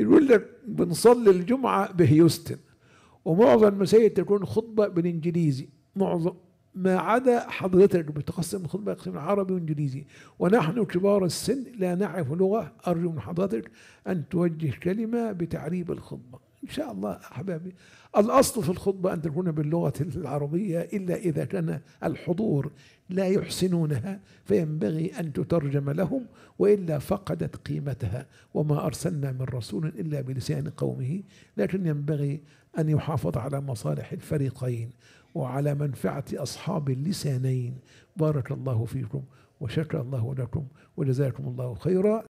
يقول لك بنصلي الجمعة بهيوستن ومعظم المسائل تكون خطبة بالإنجليزي معظم ما عدا حضرتك بتقسم الخطبة يقسم عربي وإنجليزي ونحن كبار السن لا نعرف لغة أرجو من حضرتك أن توجه كلمة بتعريب الخطبة إن شاء الله أحبابي الأصل في الخطبة أن تكون باللغة العربية إلا إذا كان الحضور لا يحسنونها فينبغي أن تترجم لهم وإلا فقدت قيمتها وما أرسلنا من رسول إلا بلسان قومه لكن ينبغي أن يحافظ على مصالح الفريقين وعلى منفعة أصحاب اللسانين بارك الله فيكم وشكر الله لكم وجزاكم الله خيرا